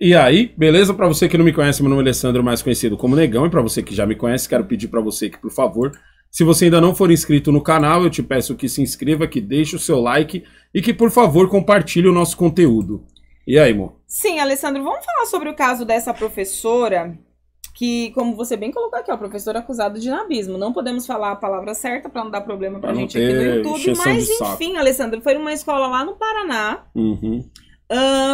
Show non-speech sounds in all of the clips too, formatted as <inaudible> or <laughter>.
E aí, beleza? Para você que não me conhece, meu nome é Alessandro, mais conhecido como Negão, e para você que já me conhece, quero pedir para você que, por favor, se você ainda não for inscrito no canal, eu te peço que se inscreva, que deixe o seu like e que, por favor, compartilhe o nosso conteúdo. E aí, amor? Sim, Alessandro, vamos falar sobre o caso dessa professora que, como você bem colocou aqui, ó, é professor acusado de nabismo. Não podemos falar a palavra certa para não dar problema para a gente aqui no YouTube, mas enfim, Alessandro, foi uma escola lá no Paraná. Uhum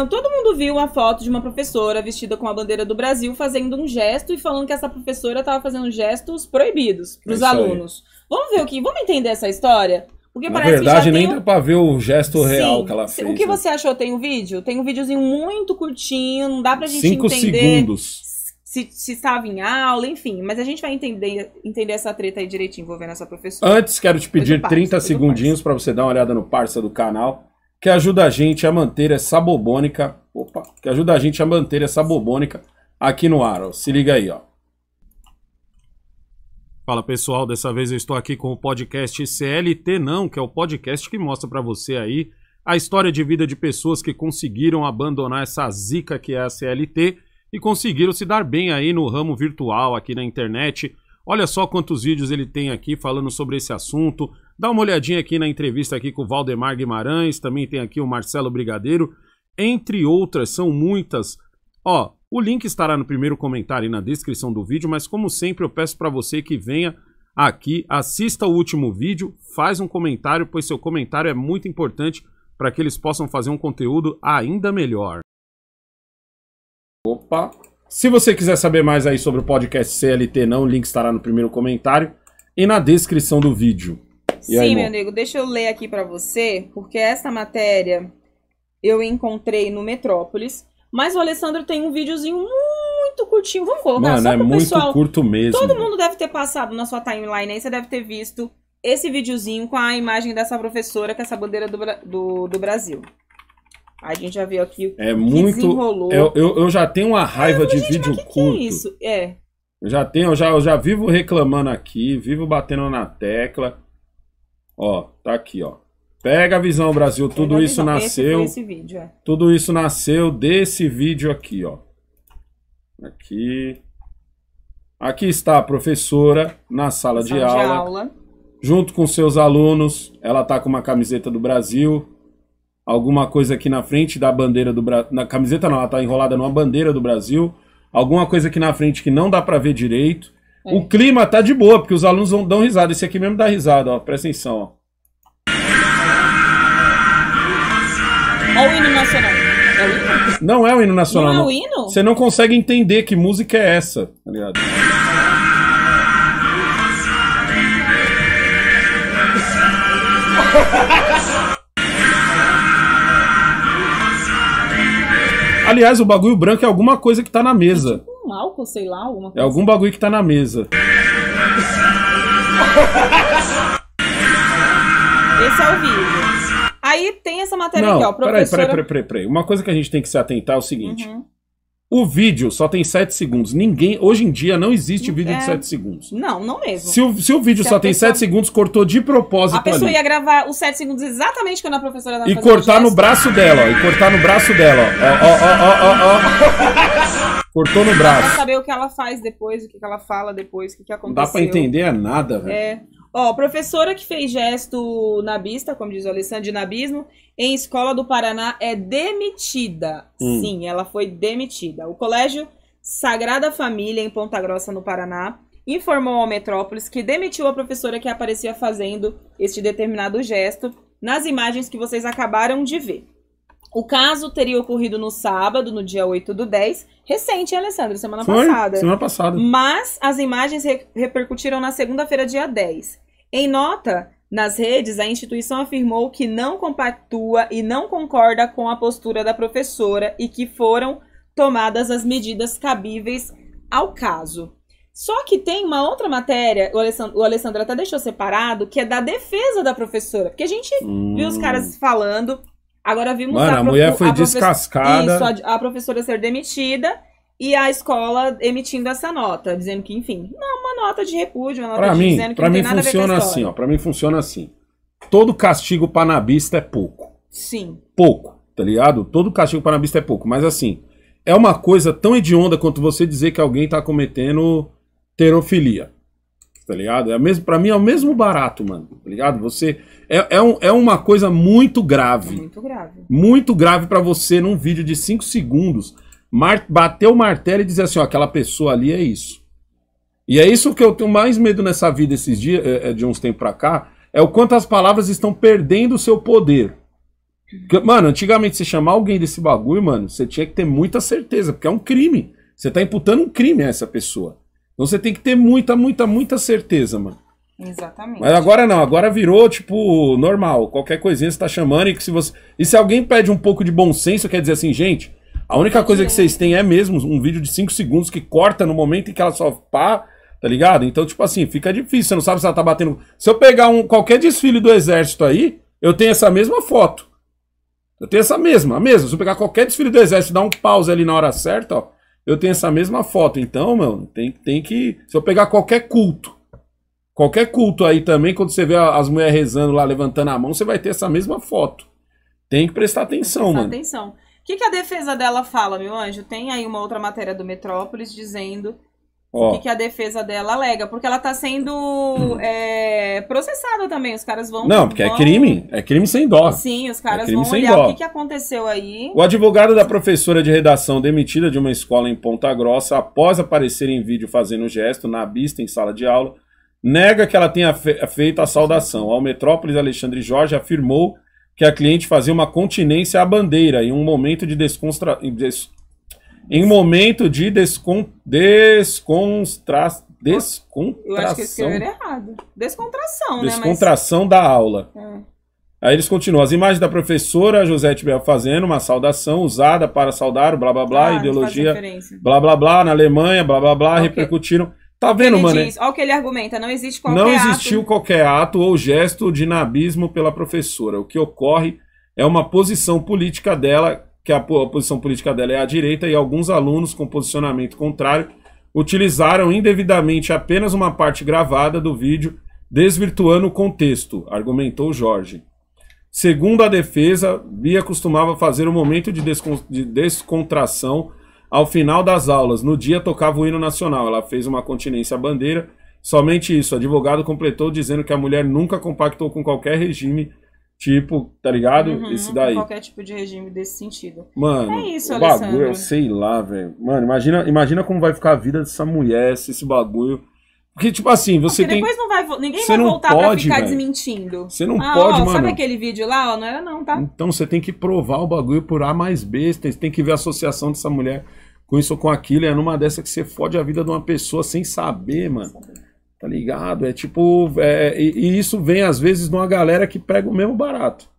todo mundo viu a foto de uma professora vestida com a bandeira do Brasil fazendo um gesto e falando que essa professora estava fazendo gestos proibidos é para os alunos. Aí. Vamos ver o que. Vamos entender essa história? Porque Na verdade, nem deu um... ver o gesto Sim. real que ela fez. O que né? você achou? Tem o um vídeo? Tem um videozinho muito curtinho, não dá pra gente Cinco entender. segundos. Se, se, estava em aula, enfim. Mas a gente vai entender, entender essa treta aí direitinho envolvendo essa professora. Antes, quero te pedir parça, 30 segundinhos para você dar uma olhada no parça do canal que ajuda a gente a manter essa bobônica, opa, que ajuda a gente a manter essa bobônica aqui no ar. Ó. Se liga aí, ó. Fala pessoal, dessa vez eu estou aqui com o podcast CLT Não, que é o podcast que mostra para você aí a história de vida de pessoas que conseguiram abandonar essa zica que é a CLT e conseguiram se dar bem aí no ramo virtual, aqui na internet. Olha só quantos vídeos ele tem aqui falando sobre esse assunto, Dá uma olhadinha aqui na entrevista aqui com o Valdemar Guimarães, também tem aqui o Marcelo Brigadeiro, entre outras, são muitas. Ó, o link estará no primeiro comentário e na descrição do vídeo, mas como sempre eu peço para você que venha aqui, assista o último vídeo, faz um comentário, pois seu comentário é muito importante para que eles possam fazer um conteúdo ainda melhor. Opa! Se você quiser saber mais aí sobre o podcast CLT não, o link estará no primeiro comentário e na descrição do vídeo. Sim, aí, meu amigo, deixa eu ler aqui para você, porque essa matéria eu encontrei no Metrópolis, mas o Alessandro tem um videozinho muito curtinho. Vamos colocar Mano, só é pro é muito curto mesmo. Todo mundo deve ter passado na sua timeline aí, você deve ter visto esse videozinho com a imagem dessa professora com essa bandeira do, do, do Brasil. A gente já viu aqui é muito, desenrolou. Eu, eu, eu, já tenho uma ah, raiva de gente, vídeo que curto. Que é isso? É. Eu já tenho, eu já, eu já vivo reclamando aqui, vivo batendo na tecla. Ó, tá aqui, ó. Pega a visão, Brasil. Tudo Pega isso nasceu. Esse esse vídeo, é. Tudo isso nasceu desse vídeo aqui, ó. Aqui. Aqui está a professora na sala, na sala de, aula, de, aula, junto com seus alunos. Ela tá com uma camiseta do Brasil, alguma coisa aqui na frente da bandeira do Brasil. Na camiseta não, ela tá enrolada numa bandeira do Brasil, alguma coisa aqui na frente que não dá para ver direito. O é. clima tá de boa, porque os alunos vão dar risada. Esse aqui mesmo dá risada, ó. Presta atenção, ó. Olha o hino nacional. É o hino? Não é o hino nacional. Não, é o hino? Você não consegue entender que música é essa, tá ligado? Aliás, o bagulho branco é alguma coisa que tá na mesa um álcool, sei lá, alguma é coisa. É algum assim. bagulho que tá na mesa. Esse é o vídeo. Aí tem essa matéria Não, aqui, ó. Professora... Peraí, peraí, peraí, peraí, Uma coisa que a gente tem que se atentar é o seguinte. Uhum. O vídeo só tem 7 segundos. Ninguém. Hoje em dia não existe vídeo é... de 7 segundos. Não, não mesmo. Se o, se o vídeo se só tem pessoa... 7 segundos, cortou de propósito. A pessoa ali. ia gravar os 7 segundos exatamente quando a professora tava E cortar no braço dela, ó. E cortar no braço dela, ó. Ó, ó, ó, ó, ó. <laughs> Cortou no braço. Pra saber o que ela faz depois, o que ela fala depois, o que, que aconteceu. Não dá pra entender nada, velho. É. Ó, professora que fez gesto nabista, como diz o Alessandro, de nabismo, em escola do Paraná é demitida. Hum. Sim, ela foi demitida. O colégio Sagrada Família, em Ponta Grossa, no Paraná, informou ao Metrópolis que demitiu a professora que aparecia fazendo este determinado gesto nas imagens que vocês acabaram de ver. O caso teria ocorrido no sábado, no dia 8 do 10. Recente, hein, Alessandro? Semana Foi, passada. Semana passada. Mas as imagens re repercutiram na segunda-feira, dia 10. Em nota, nas redes, a instituição afirmou que não compactua e não concorda com a postura da professora e que foram tomadas as medidas cabíveis ao caso. Só que tem uma outra matéria, o Alessandro, o Alessandro até deixou separado, que é da defesa da professora. Porque a gente hum. viu os caras hum. falando, agora vimos Mano, a, a mulher foi a descascada. Isso, a, a professora ser demitida e a escola emitindo essa nota, dizendo que, enfim, não, uma nota de repúdio, uma nota pra de, mim, dizendo que pra não mim tem nada funciona a ver com a assim, ó, pra mim funciona assim. Todo castigo panabista é pouco. Sim. Pouco, tá ligado? Todo castigo panabista é pouco, mas assim, é uma coisa tão hedionda quanto você dizer que alguém tá cometendo terofilia. Tá ligado? É mesmo, pra mim é o mesmo barato, mano. Tá ligado? Você. É, é, um, é uma coisa muito grave. Muito grave. Muito grave para você, num vídeo de 5 segundos, Mar bater o martelo e dizer assim, ó, aquela pessoa ali é isso. E é isso que eu tenho mais medo nessa vida esses dias, eh, eh, de uns tempos pra cá, é o quanto as palavras estão perdendo o seu poder. Mano, antigamente você chamar alguém desse bagulho, mano, você tinha que ter muita certeza, porque é um crime. Você tá imputando um crime a essa pessoa. Então você tem que ter muita, muita, muita certeza, mano. Exatamente. Mas agora não, agora virou, tipo, normal. Qualquer coisinha você tá chamando e que se você. E se alguém pede um pouco de bom senso, quer dizer assim, gente, a única coisa que vocês têm é mesmo um vídeo de 5 segundos que corta no momento em que ela só pá, tá ligado? Então, tipo assim, fica difícil, você não sabe se ela tá batendo. Se eu pegar um qualquer desfile do exército aí, eu tenho essa mesma foto. Eu tenho essa mesma, a mesma. Se eu pegar qualquer desfile do exército, dar um pause ali na hora certa, ó, eu tenho essa mesma foto. Então, mano, tem, tem que. Se eu pegar qualquer culto, qualquer culto aí também, quando você vê as mulheres rezando lá, levantando a mão, você vai ter essa mesma foto. Tem que prestar atenção, prestar mano. Atenção que, que a defesa dela fala, meu anjo? Tem aí uma outra matéria do Metrópolis dizendo oh. o que, que, a defesa dela alega, porque ela está sendo hum. é, processada também. Os caras vão. Não, porque é vão... é crime, é crime sem dó. Sim, os é caras é vão olhar dó. o que, que aconteceu aí. O advogado da professora de redação demitida de uma escola em Ponta Grossa, após aparecer em vídeo fazendo gesto na vista em sala de aula, nega que ela tenha fe feito a saudação. Ao Metrópolis, Alexandre Jorge afirmou que a cliente fazia uma continência à bandeira em um momento de descontra Des... Em momento de descon... descontração. Eu acho que escreveram errado. Descontração, né? Descontração Mas... da aula. É. Aí eles continuam. As imagens da professora José Bell fazendo uma saudação usada para saudar, blá blá blá, ah, ideologia, blá blá blá, na Alemanha, blá blá blá, okay. repercutiram. Tá vendo, mano? olha o que ele argumenta, não existe qualquer Não existiu ato... qualquer ato ou gesto de nabismo pela professora. O que ocorre é uma posição política dela, que a, posição política dela é a direita, e alguns alunos com posicionamento contrário utilizaram indevidamente apenas uma parte gravada do vídeo, desvirtuando o contexto, argumentou Jorge. Segundo a defesa, Bia costumava fazer um momento de descontração ao final das aulas, no dia tocava o hino nacional. Ela fez uma continência à bandeira. Somente isso. O advogado completou dizendo que a mulher nunca compactou com qualquer regime, tipo, tá ligado? Uhum, Esse daí. Qualquer tipo de regime desse sentido. Mano, é isso, o bagulho, sei lá, velho. Mano, imagina, imagina como vai ficar a vida dessa mulher se esse bagulho porque, tipo assim, você Porque tem. Depois não vai, ninguém você vai voltar pode, pra ficar véio. desmentindo. Você não ah, pode, ó, mano. Sabe aquele vídeo lá? Ó, não era não, tá? Então você tem que provar o bagulho por A mais B. Você tem que ver a associação dessa mulher com isso ou com aquilo. É numa dessa que você fode a vida de uma pessoa sem saber, mano. Tá ligado? É tipo. É, e, e isso vem, às vezes, de uma galera que prega o mesmo barato.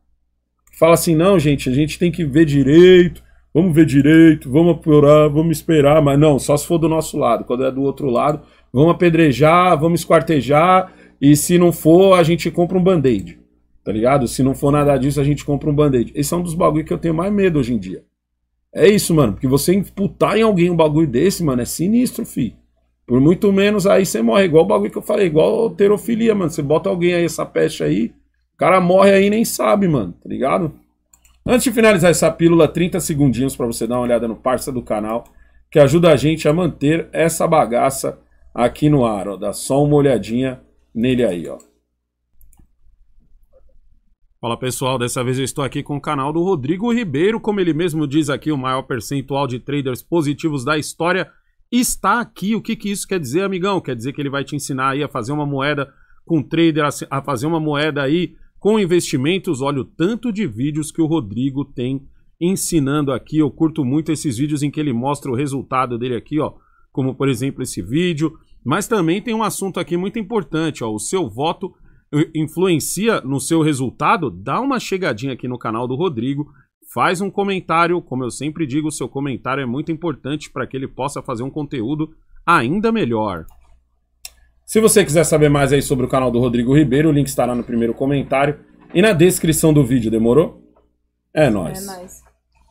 Fala assim, não, gente, a gente tem que ver direito vamos ver direito, vamos apurar, vamos esperar, mas não, só se for do nosso lado. Quando é do outro lado, vamos apedrejar, vamos esquartejar, e se não for, a gente compra um band-aid. Tá ligado? Se não for nada disso, a gente compra um band-aid. Esse é um dos bagulhos que eu tenho mais medo hoje em dia. É isso, mano. Porque você imputar em alguém um bagulho desse, mano, é sinistro, fi. Por muito menos aí você morre. Igual o bagulho que eu falei, igual terofilia, mano. Você bota alguém aí, essa peste aí, o cara morre aí e nem sabe, mano. Tá ligado? Antes de finalizar essa pílula, 30 segundinhos para você dar uma olhada no parça do canal, que ajuda a gente a manter essa bagaça aqui no ar, ó. Dá só uma olhadinha nele aí, ó. Fala pessoal, dessa vez eu estou aqui com o canal do Rodrigo Ribeiro, como ele mesmo diz aqui, o maior percentual de traders positivos da história está aqui. O que, que isso quer dizer, amigão? Quer dizer que ele vai te ensinar aí a fazer uma moeda com trader, a fazer uma moeda aí com investimentos. Olha o tanto de vídeos que o Rodrigo tem ensinando aqui. Eu curto muito esses vídeos em que ele mostra o resultado dele aqui, ó. Como por exemplo esse vídeo, mas também tem um assunto aqui muito importante, ó, o seu voto influencia no seu resultado? Dá uma chegadinha aqui no canal do Rodrigo, faz um comentário, como eu sempre digo, o seu comentário é muito importante para que ele possa fazer um conteúdo ainda melhor. Se você quiser saber mais aí sobre o canal do Rodrigo Ribeiro, o link estará no primeiro comentário e na descrição do vídeo, demorou? É nóis. É nóis.